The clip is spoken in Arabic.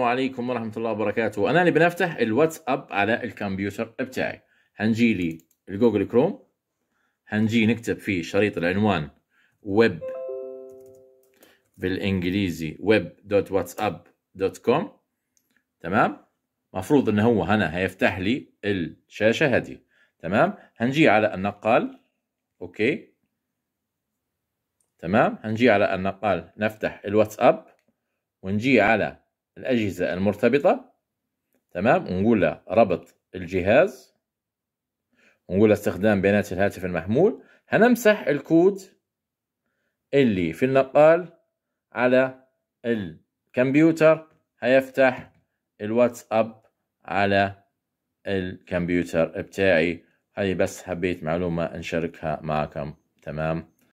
السلام عليكم ورحمة الله وبركاته أنا اللي بنفتح الواتساب على الكمبيوتر بتاعي هنجي لي الجوجل كروم هنجي نكتب فيه شريط العنوان ويب بالإنجليزي ويب دوت واتساب دوت كوم تمام مفروض إن هو هنا هيفتح لي الشاشة هذه تمام هنجي على النقال أوكي تمام هنجي على النقال نفتح الواتساب ونجي على الأجهزة المرتبطة تمام ونقول له ربط الجهاز ونقول استخدام بيانات الهاتف المحمول هنمسح الكود اللي في النقال على الكمبيوتر هيفتح الواتساب على الكمبيوتر بتاعي هذه بس حبيت معلومة نشاركها معكم تمام